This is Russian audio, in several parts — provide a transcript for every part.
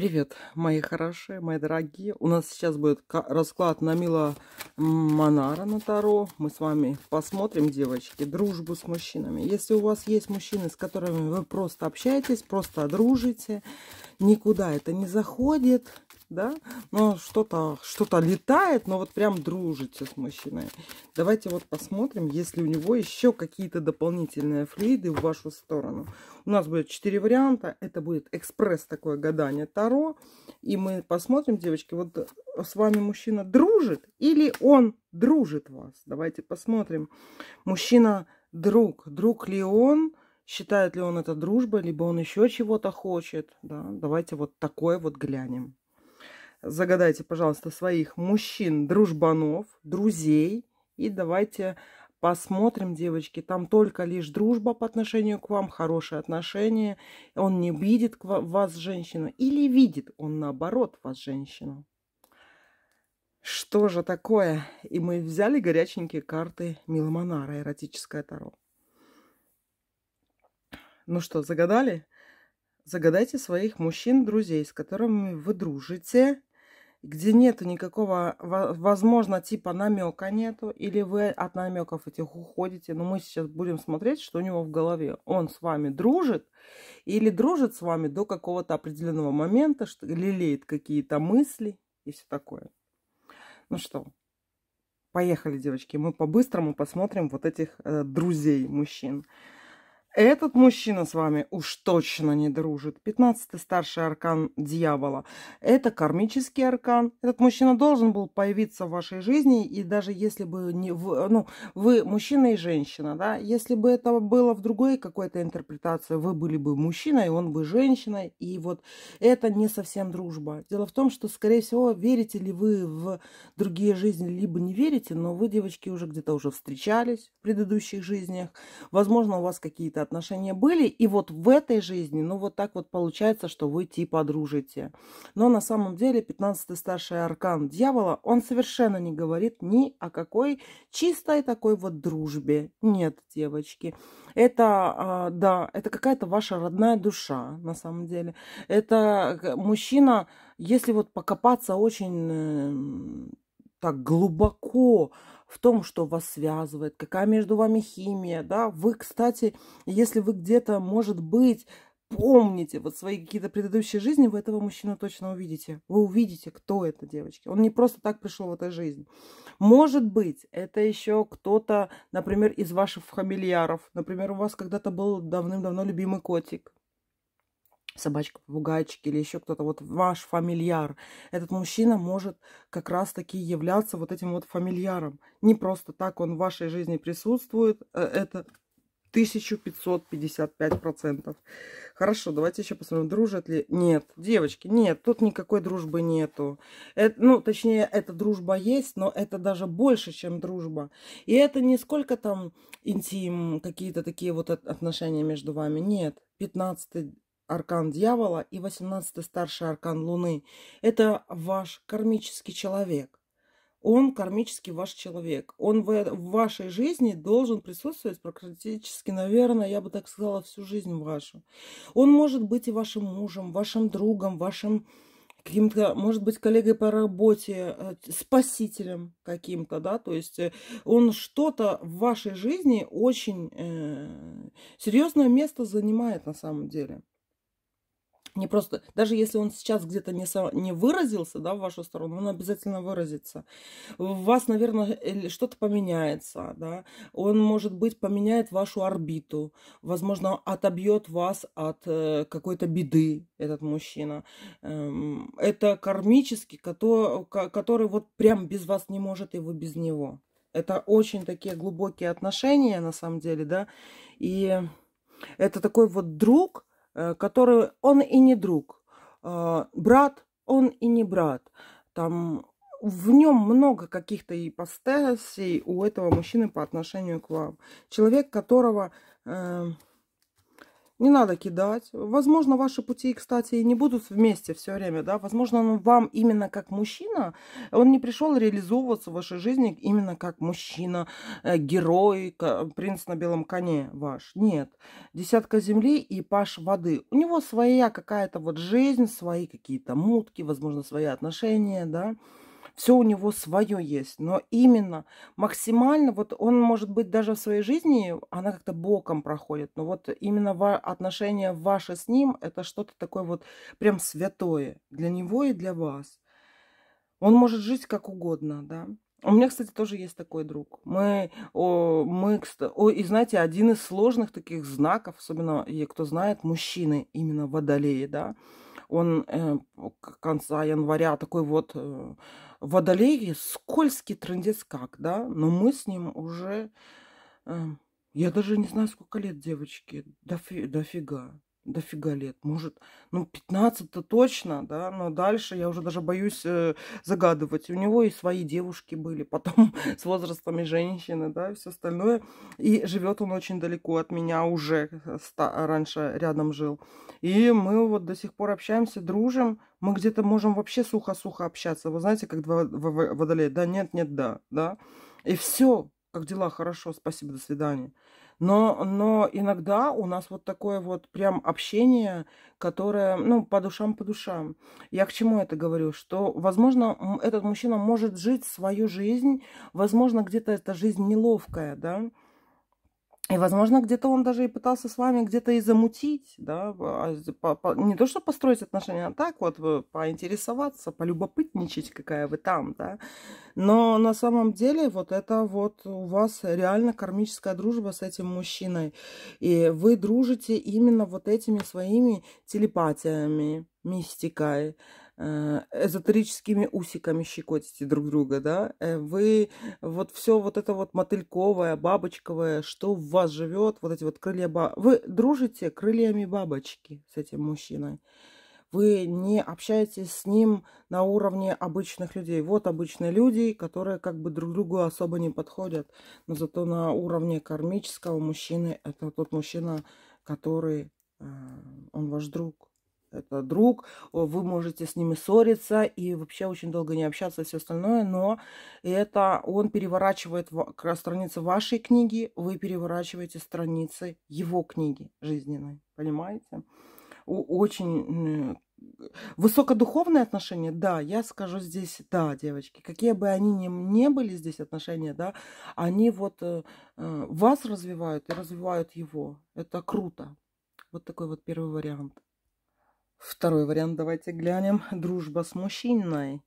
Привет, мои хорошие, мои дорогие. У нас сейчас будет расклад на Мила Монара на Таро. Мы с вами посмотрим, девочки, дружбу с мужчинами. Если у вас есть мужчины, с которыми вы просто общаетесь, просто дружите, никуда это не заходит, да, но что-то что, -то, летает, но вот прям дружите с мужчиной. Давайте вот посмотрим, если у него еще какие-то дополнительные флейды в вашу сторону. У нас будет 4 варианта, это будет экспресс такое гадание Таро, и мы посмотрим, девочки, вот с вами мужчина дружит или он дружит вас? Давайте посмотрим. Мужчина друг, друг ли он, считает ли он это дружбой, либо он еще чего-то хочет. Да? Давайте вот такое вот глянем загадайте, пожалуйста, своих мужчин, дружбанов, друзей. И давайте посмотрим, девочки, там только лишь дружба по отношению к вам, хорошие отношения. Он не видит вас, женщину, или видит он, наоборот, вас, женщину. Что же такое? И мы взяли горяченькие карты Миломонара, эротическое таро. Ну что, загадали? Загадайте своих мужчин, друзей, с которыми вы дружите, где нету никакого, возможно, типа намека нету, или вы от намеков этих уходите, но мы сейчас будем смотреть, что у него в голове. Он с вами дружит или дружит с вами до какого-то определенного момента, что лелеет какие-то мысли и все такое. Ну что, поехали, девочки, мы по-быстрому посмотрим вот этих э, друзей мужчин. Этот мужчина с вами уж точно не дружит. Пятнадцатый старший аркан дьявола. Это кармический аркан. Этот мужчина должен был появиться в вашей жизни, и даже если бы не вы, ну, вы мужчина и женщина, да, если бы это было в другой какой-то интерпретации, вы были бы мужчиной, он бы женщиной, и вот это не совсем дружба. Дело в том, что, скорее всего, верите ли вы в другие жизни, либо не верите, но вы, девочки, уже где-то уже встречались в предыдущих жизнях. Возможно, у вас какие-то отношения были, и вот в этой жизни, ну вот так вот получается, что вы типа дружите. Но на самом деле 15-й старший аркан дьявола, он совершенно не говорит ни о какой чистой такой вот дружбе. Нет, девочки. Это, а, да, это какая-то ваша родная душа, на самом деле. Это мужчина, если вот покопаться очень эм, так глубоко в том, что вас связывает, какая между вами химия, да. Вы, кстати, если вы где-то, может быть, помните вот свои какие-то предыдущие жизни, вы этого мужчину точно увидите. Вы увидите, кто это, девочки. Он не просто так пришел в эту жизнь. Может быть, это еще кто-то, например, из ваших фамильяров. Например, у вас когда-то был давным-давно любимый котик собачка-попугайчик или еще кто-то, вот ваш фамильяр, этот мужчина может как раз-таки являться вот этим вот фамильяром. Не просто так он в вашей жизни присутствует, э, это 1555%. Хорошо, давайте еще посмотрим, дружат ли... Нет, девочки, нет, тут никакой дружбы нету. Это, ну, точнее, эта дружба есть, но это даже больше, чем дружба. И это не сколько там интим, какие-то такие вот отношения между вами. Нет, 15 аркан дьявола и 18 старший аркан луны. Это ваш кармический человек. Он кармически ваш человек. Он в, э, в вашей жизни должен присутствовать практически, наверное, я бы так сказала, всю жизнь вашу. Он может быть и вашим мужем, вашим другом, вашим каким-то, может быть, коллегой по работе, э, спасителем каким-то, да, то есть э, он что-то в вашей жизни очень э, серьезное место занимает на самом деле не просто, даже если он сейчас где-то не, со, не выразился, да, в вашу сторону, он обязательно выразится. В вас, наверное, э, что-то поменяется, да. Он, может быть, поменяет вашу орбиту. Возможно, отобьет вас от э, какой-то беды, этот мужчина. Эм, это кармический, который, который вот прям без вас не может, и вы без него. Это очень такие глубокие отношения, на самом деле, да. И это такой вот друг, Э, который он и не друг, э, брат он и не брат. Там в нем много каких-то ипостасей у этого мужчины по отношению к вам. Человек, которого э, не надо кидать. Возможно, ваши пути, кстати, и не будут вместе все время, да. Возможно, он вам именно как мужчина, он не пришел реализовываться в вашей жизни именно как мужчина, э, герой, принц на белом коне ваш. Нет. Десятка земли и паш воды. У него своя какая-то вот жизнь, свои какие-то мутки, возможно, свои отношения, да все у него свое есть. Но именно максимально, вот он, может быть, даже в своей жизни, она как-то боком проходит, но вот именно отношения ваши с ним, это что-то такое вот прям святое для него и для вас. Он может жить как угодно, да. У меня, кстати, тоже есть такой друг. Мы, о, мы, о, и знаете, один из сложных таких знаков, особенно, кто знает, мужчины именно водолеи, да, он э, конца января такой вот э, водолей, скользкий трендец как, да, но мы с ним уже, э, я даже не знаю, сколько лет девочки, дофи, дофига дофига лет, может, ну, 15-то точно, да, но дальше я уже даже боюсь э, загадывать. У него и свои девушки были, потом с возрастом и женщины, да, и все остальное. И живет он очень далеко от меня уже, э, ста- а раньше рядом жил. И мы вот до сих пор общаемся, дружим, мы где-то можем вообще сухо-сухо общаться. Вы знаете, как два водолея, да, нет, нет, да, да. И все, как дела, хорошо, спасибо, до свидания. Но, но иногда у нас вот такое вот прям общение, которое, ну, по душам, по душам. Я к чему это говорю? Что, возможно, этот мужчина может жить свою жизнь, возможно, где-то эта жизнь неловкая, да, и, возможно, где-то он даже и пытался с вами где-то и замутить, да, а не то что построить отношения, а так вот э, поинтересоваться, полюбопытничать, какая вы там, да. Но на самом деле вот это вот у вас реально кармическая дружба с этим мужчиной. И вы дружите именно вот этими своими телепатиями, мистикой, Э, эзотерическими усиками щекотите друг друга, да, э, вы вот все вот это вот мотыльковое, бабочковое, что в вас живет, вот эти вот крылья баб... Вы дружите крыльями бабочки с этим мужчиной. Вы не общаетесь с ним на уровне обычных людей. Вот обычные люди, которые как бы друг другу особо не подходят. Но зато на уровне кармического мужчины это тот мужчина, который, э, он ваш друг это друг, э, вы можете с ними ссориться и вообще очень долго не общаться и все остальное, но это он переворачивает страницы вашей книги, вы переворачиваете страницы его книги жизненной, понимаете? Очень э, высокодуховные отношения, да, я скажу здесь, да, девочки, какие бы они ни, ни были здесь отношения, да, они вот э, э, вас развивают и развивают его. Это круто. Вот такой вот первый вариант. Второй вариант давайте глянем. Дружба с мужчиной.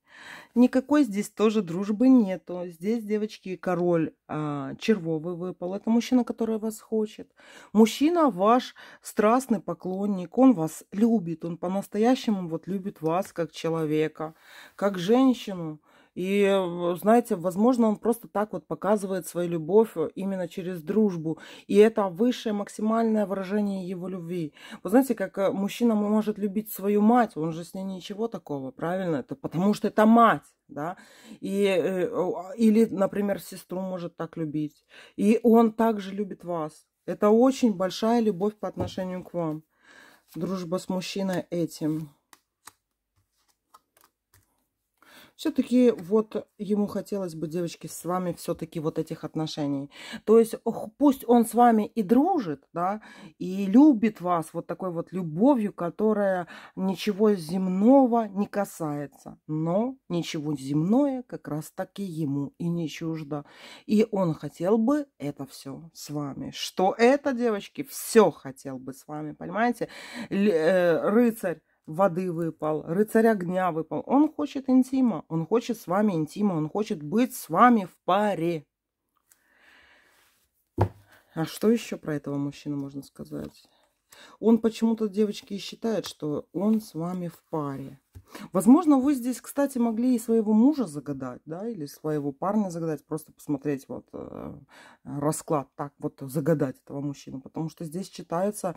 Никакой здесь тоже дружбы нету. Здесь, девочки, король а, червовый выпал. Это мужчина, который вас хочет. Мужчина ваш страстный поклонник. Он вас любит. Он по-настоящему вот любит вас как человека, как женщину. И, э, знаете, возможно, он просто так вот показывает свою любовь э, именно через дружбу. И это высшее максимальное выражение его любви. Вы знаете, как э, мужчина может любить свою мать, он же с ней ничего такого, правильно? Это потому что это мать да, и, а, или, например, сестру может так любить, и он также любит вас. Это очень большая любовь по отношению к вам. Дружба с мужчиной этим. Все-таки вот ему хотелось бы, девочки, с вами все-таки вот этих отношений. То есть пусть он с вами и дружит, да, и любит вас вот такой вот любовью, которая ничего земного не касается. Но ничего земное как раз таки ему и не чуждо. И он хотел бы это все с вами. Что это, девочки, все хотел бы с вами, понимаете? Л э рыцарь воды выпал, рыцарь огня выпал. Он хочет интима, он хочет с вами интима, он хочет быть с вами в паре. А что еще про этого мужчину можно сказать? Он почему-то, девочки, считает, что он с вами в паре. Возможно, вы здесь, кстати, могли и своего мужа загадать, да, или своего парня загадать, просто посмотреть вот э, расклад, так вот загадать этого мужчину, потому что здесь читается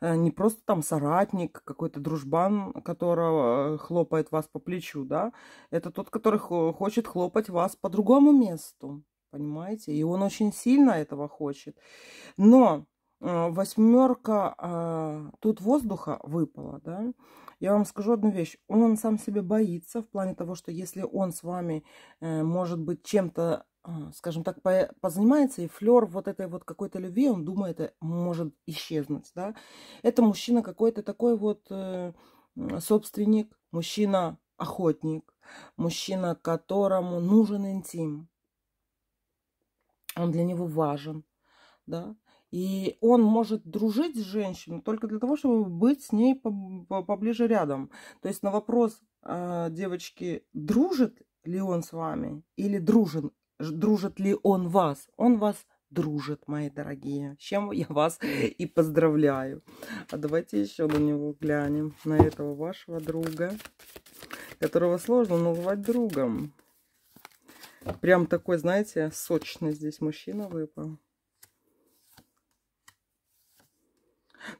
э, не просто там соратник, какой-то дружбан, которого э, хлопает вас по плечу, да, это тот, который хочет хлопать вас по другому месту, понимаете, и он очень сильно этого хочет, но а, восьмерка, а, тут воздуха выпала, да. Я вам скажу одну вещь. Он сам себе боится в плане того, что если он с вами, э, может быть, чем-то, а, скажем так, позанимается, и флер вот этой вот какой-то любви, он думает, э, может исчезнуть, да. Это мужчина какой-то такой вот э, собственник, мужчина-охотник, мужчина, которому нужен интим. Он для него важен, да. И он может дружить с женщиной только для того, чтобы быть с ней поближе рядом. То есть на вопрос э, девочки, дружит ли он с вами или дружен, дружит ли он вас, он вас дружит, мои дорогие. С чем я вас и поздравляю. А давайте еще на него глянем, на этого вашего друга, которого сложно назвать другом. Прям такой, знаете, сочный здесь мужчина выпал.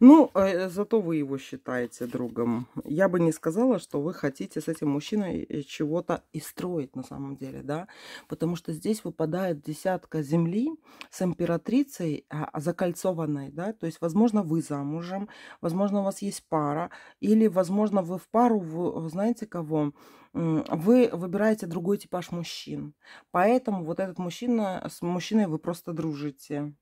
Ну, э, зато вы его считаете другом. Я бы не сказала, что вы хотите с этим мужчиной э, чего-то и строить на самом деле, да. Потому что здесь выпадает десятка земли с императрицей а, а, закольцованной, да. То есть, возможно, вы замужем, возможно, у вас есть пара, или, возможно, вы в пару, вы, знаете кого, вы выбираете другой типаж мужчин. Поэтому вот этот мужчина, с мужчиной вы просто дружите.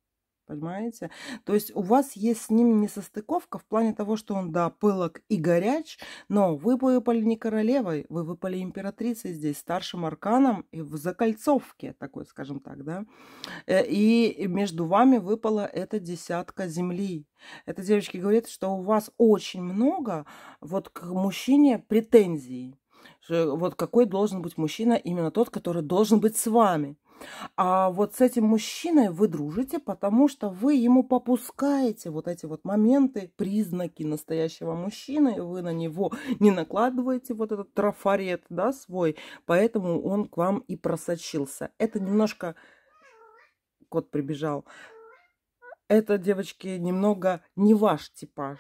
Понимаете? То есть у вас есть с ним несостыковка в плане того, что он, да, пылок и горяч, но вы выпали не королевой, вы выпали императрицей здесь, старшим арканом и в закольцовке, такой, скажем так, да. Э, и между вами выпала эта десятка земли. Эта девочка говорит, что у вас очень много вот к мужчине претензий. Вот какой должен быть мужчина, именно тот, который должен быть с вами. А вот с этим мужчиной вы дружите, потому что вы ему попускаете вот эти вот моменты, признаки настоящего мужчины, и вы на него не накладываете вот этот трафарет, да, свой, поэтому он к вам и просочился. Это немножко... Кот прибежал. Это, девочки, немного не ваш типаж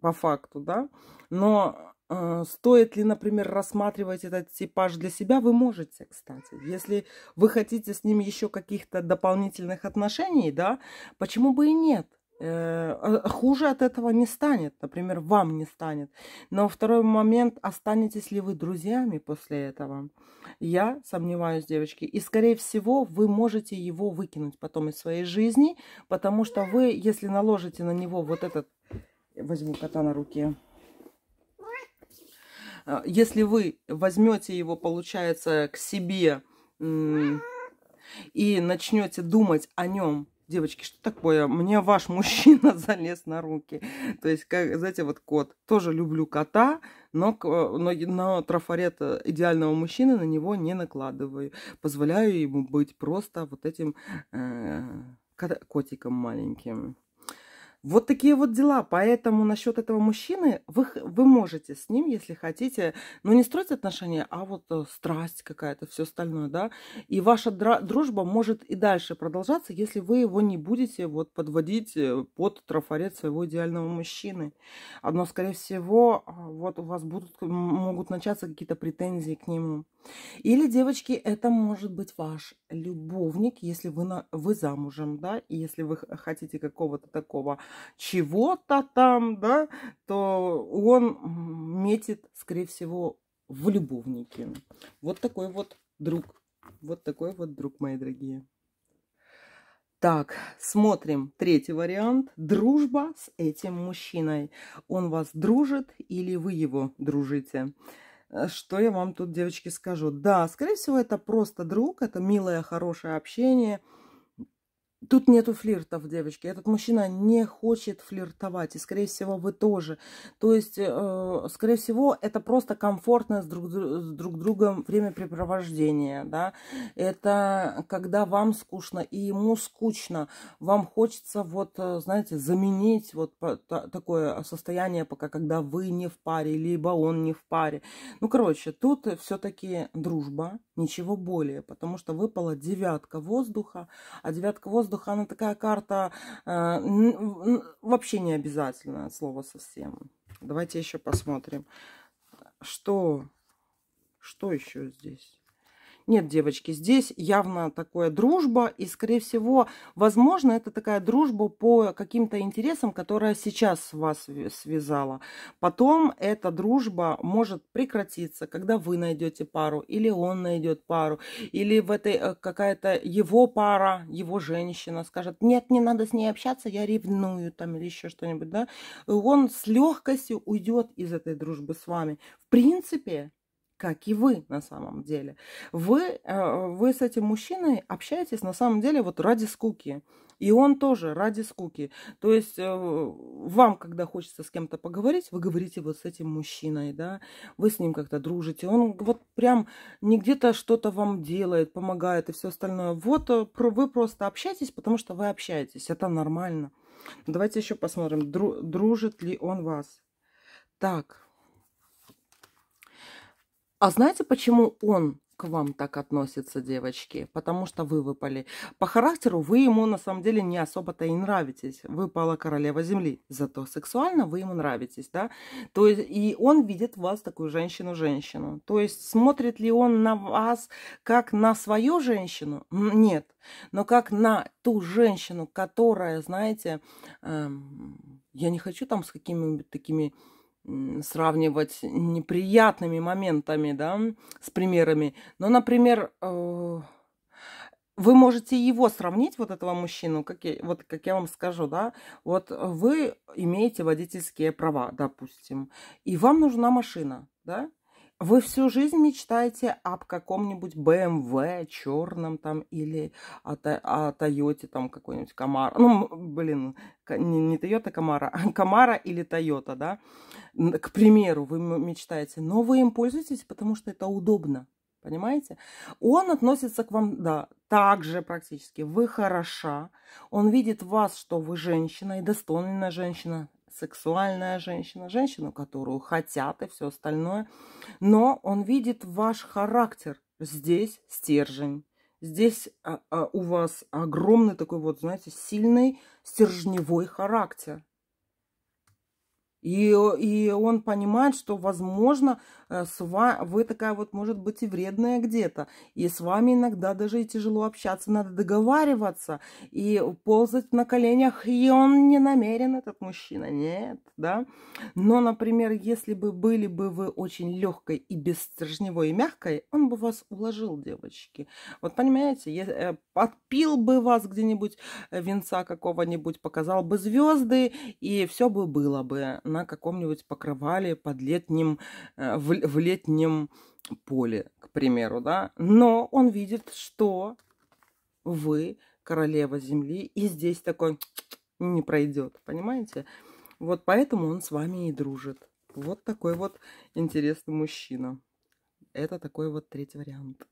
по факту, да, но а, стоит ли, например, рассматривать этот типаж для себя? Вы можете, кстати. Если вы хотите с ним еще каких-то дополнительных отношений, да, почему бы и нет? Э, а, а хуже от этого не станет, например, вам не станет. Но второй момент, останетесь ли вы друзьями после этого? Я сомневаюсь, девочки. И, скорее всего, вы можете его выкинуть потом из своей жизни, потому что вы, если наложите на него вот этот... Возьму кота на руки. Э, если вы возьмете его, получается, к себе и начнете думать о нем, девочки, что такое? Мне ваш мужчина залез на руки. То есть, как, знаете, вот кот. Тоже люблю кота, но, но на трафарет идеального мужчины на него не накладываю. Позволяю ему быть просто вот этим э, котиком маленьким. Вот такие вот дела. Поэтому насчет этого мужчины вы, вы можете с ним, если хотите, ну не строить отношения, а вот э, страсть какая-то, все остальное, да. И ваша дружба может и дальше продолжаться, если вы его не будете вот подводить э, под трафарет своего идеального мужчины. Одно, а, скорее всего, а, вот у вас будут, могут начаться какие-то претензии к нему. Или, девочки, это может быть ваш любовник, если вы, на, вы замужем, да, и если вы хотите какого-то такого чего-то там, да, то он метит, скорее всего, в любовнике. Вот такой вот друг. Вот такой вот друг, мои дорогие. Так, смотрим третий вариант. Дружба с этим мужчиной. Он вас дружит или вы его дружите? Э, что я вам тут, девочки, скажу? Да, скорее всего, это просто друг, это милое, хорошее общение – Тут нету флиртов, девочки. Этот мужчина не хочет флиртовать. И, скорее всего, вы тоже. То есть, э, скорее всего, это просто комфортное с друг, с друг другом времяпрепровождение. Да? Это когда вам скучно и ему скучно. Вам хочется, вот, э, знаете, заменить вот такое состояние, пока когда вы не в паре, либо он не в паре. Ну, короче, тут все-таки дружба, ничего более. Потому что выпала девятка воздуха, а девятка воздуха воздуха, она такая карта э, вообще не обязательно слово совсем. Давайте еще посмотрим, что, что еще здесь. Нет, девочки, здесь явно такое дружба, и, скорее всего, возможно, это такая дружба по каким-то интересам, которая сейчас вас связала. Потом эта дружба может прекратиться, когда вы найдете пару, или он найдет пару, или в этой э, какая-то его пара, его женщина скажет, нет, не надо с ней общаться, я ревную там или еще что-нибудь, да, он с легкостью уйдет из этой дружбы с вами. В принципе, как и вы на самом деле. Вы, э, вы с этим мужчиной общаетесь на самом деле вот ради скуки. И он тоже ради скуки. То есть э, вам, когда хочется с кем-то поговорить, вы говорите вот с этим мужчиной, да, вы с ним как-то дружите. Он вот прям не где-то что-то вам делает, помогает и все остальное. Вот э, вы просто общаетесь, потому что вы общаетесь. Это нормально. Давайте еще посмотрим, дружит ли он вас. Так. А знаете, почему он к вам так относится, девочки? Потому что вы выпали. По характеру вы ему на самом деле не особо-то и нравитесь. Выпала королева земли. Зато сексуально вы ему нравитесь, да? То есть, и он видит в вас такую женщину-женщину. То есть, смотрит ли он на вас как на свою женщину? Нет. Но как на ту женщину, которая, знаете, эм, я не хочу там с какими-нибудь такими сравнивать неприятными моментами, да, с примерами. Но, ну, например, э, вы можете его сравнить, вот этого мужчину, как я, вот как я вам скажу, да, вот вы имеете водительские права, допустим, и вам нужна машина, да, вы всю жизнь мечтаете об каком-нибудь BMW эм черном там или о, о Toyota там какой-нибудь Камара. Ну, блин, не, не Toyota Камара, а Камара или Toyota, да? К примеру, вы мечтаете, но вы им пользуетесь, потому что это удобно. Понимаете? Он относится к вам, да, так же практически. Вы хороша. Он видит вас, что вы женщина и достойная женщина сексуальная женщина, женщину, которую хотят и все остальное. Но он видит ваш характер. Здесь стержень. Здесь а, а, у вас огромный такой вот, знаете, сильный стержневой характер. И, и он понимает, что, возможно, Э, с вами вы такая вот, может быть, и вредная где-то. И с вами иногда даже и тяжело общаться, надо договариваться. И ползать на коленях, и он не намерен, этот мужчина, нет, да. Но, например, если бы были бы вы очень легкой и бесстержневой и мягкой, он бы вас уложил, девочки. Вот понимаете, я... Э, подпил бы вас где-нибудь э, венца какого-нибудь, показал бы звезды, и все бы было бы на каком-нибудь покрывале под летним в в, летнем поле, к примеру, да, но он видит, что вы королева земли, и здесь такой не пройдет, понимаете? Вот поэтому он с вами и дружит. Вот такой вот интересный мужчина. Это такой вот третий вариант.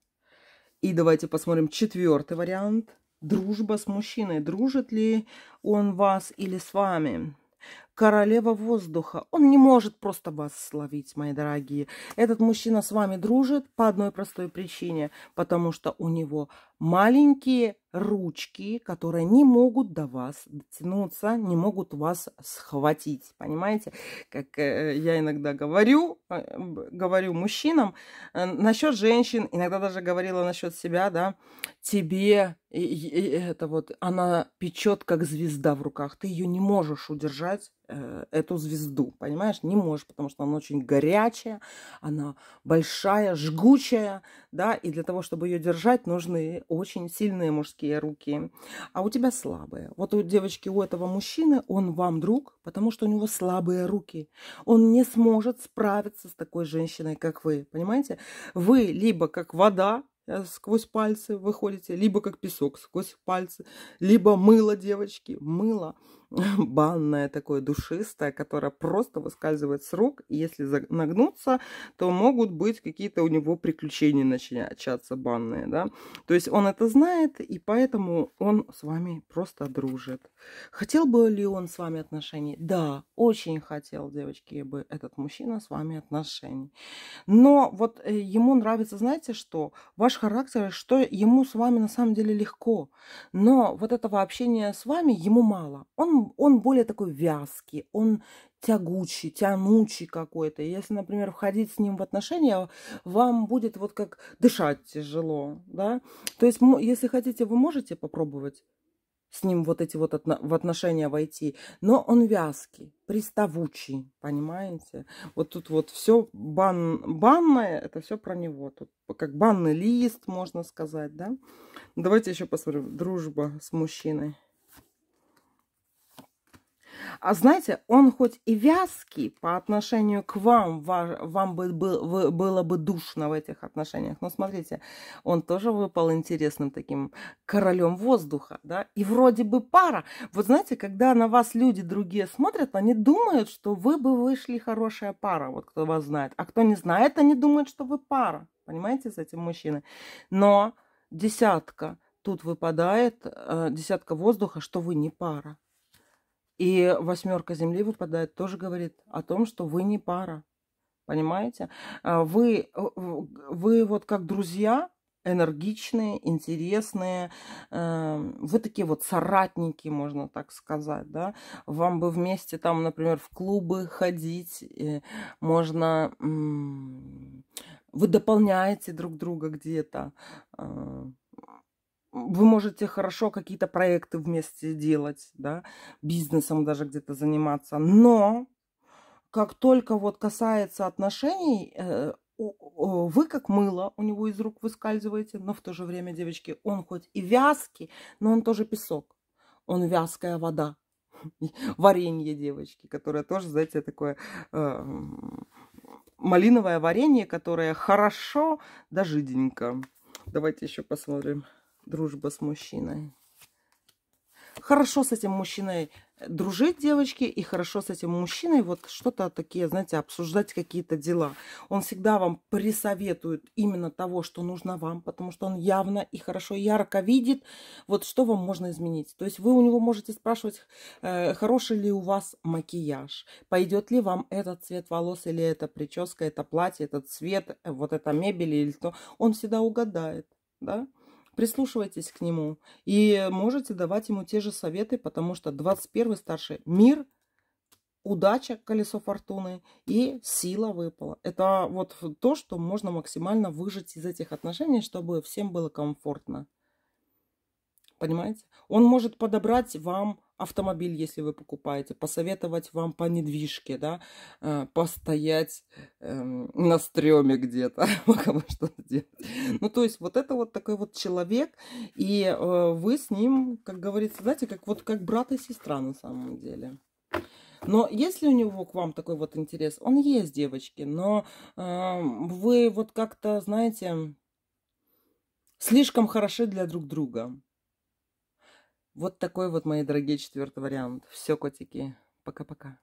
И давайте посмотрим четвертый вариант. Дружба с мужчиной. Дружит ли он вас или с вами? королева воздуха. Он не может просто вас словить, мои дорогие. Этот мужчина с вами дружит по одной простой причине, потому что у него маленькие ручки, которые не могут до вас дотянуться, не могут вас схватить. Понимаете, как э, я иногда говорю, э, говорю мужчинам, э, насчет женщин, иногда даже говорила насчет себя, да, тебе и, и, это вот, она печет, как звезда в руках, ты ее не можешь удержать, Э, эту звезду, понимаешь? Не можешь, потому что она очень горячая, она большая, жгучая, да, и для того, чтобы ее держать, нужны очень сильные мужские руки, а у тебя слабые. Вот у девочки, у этого мужчины, он вам друг, потому что у него слабые руки. Он не сможет справиться с такой женщиной, как вы, понимаете? Вы либо как вода, э, сквозь пальцы выходите, либо как песок сквозь пальцы, либо мыло девочки, мыло – банное такое душистое, которое просто выскальзывает с рук. И если нагнуться, то могут быть какие-то у него приключения начаться банные, да. То есть он это знает, и поэтому он с вами просто дружит. Хотел бы ли он с вами отношений? Да, очень хотел, девочки, бы этот мужчина с вами отношений. Но вот э, ему нравится, знаете что? Ваш характер, что ему с вами на самом деле легко. Но вот этого общения с вами ему мало. Он он, более такой вязкий, он тягучий, тянучий какой-то. Если, например, входить с ним в отношения, вам будет вот как дышать тяжело, да. То есть, если хотите, вы можете попробовать с ним вот эти вот отно в отношения войти, но он вязкий, приставучий, понимаете? Вот тут вот все бан, банное, это все про него, тут как банный лист, можно сказать, да? Давайте еще посмотрим, дружба с мужчиной. А знаете, он хоть и вязкий по отношению к вам, вам бы, бы, было бы душно в этих отношениях, но смотрите, он тоже выпал интересным таким королем воздуха, да, и вроде бы пара. Вот знаете, когда на вас люди другие смотрят, они думают, что вы бы вышли хорошая пара, вот кто вас знает. А кто не знает, они думают, что вы пара, понимаете, с этим мужчиной. Но десятка, тут выпадает э, десятка воздуха, что вы не пара. И восьмерка Земли выпадает, тоже говорит о том, что вы не пара. Понимаете? А вы, э, вы вот как друзья, энергичные, интересные, эм, вы такие вот соратники, можно так сказать, да, вам бы вместе там, например, в клубы ходить, можно, вы дополняете друг друга где-то, а, вы можете хорошо какие-то проекты вместе делать, да, бизнесом даже где-то заниматься, но как только вот касается отношений, э, вы как мыло у него из рук выскальзываете, но в то же время, девочки, он хоть и вязкий, но он тоже песок, он вязкая вода, варенье, девочки, которое тоже, знаете, такое э, малиновое варенье, которое хорошо да жиденько. Давайте еще посмотрим дружба с мужчиной. Хорошо с этим мужчиной э, дружить, девочки, и хорошо с этим мужчиной вот что-то такие, знаете, обсуждать какие-то дела. Он всегда вам присоветует именно того, что нужно вам, потому что он явно и хорошо, ярко видит, вот что вам можно изменить. То есть вы у него можете спрашивать, э, хороший ли у вас макияж, пойдет ли вам этот цвет волос, или эта прическа, это платье, этот цвет, э, вот эта мебель, или то. Он всегда угадает, да прислушивайтесь к нему и можете давать ему те же советы, потому что 21 старший мир, удача, колесо фортуны и сила выпала. Это вот то, что можно максимально выжить из этих отношений, чтобы всем было комфортно. Понимаете? Он может подобрать вам автомобиль, если вы покупаете, посоветовать вам по недвижке, да, э, постоять э, на стреме где-то, кому что-то делать. Ну, то есть, вот это вот такой вот человек, и э, вы с ним, как говорится, знаете, как вот как брат и сестра на самом деле. Но если у него к вам такой вот интерес, он есть, девочки, но э, вы вот как-то, знаете, слишком хороши для друг друга. Вот такой вот, мои дорогие, четвертый вариант. Все, котики, пока-пока.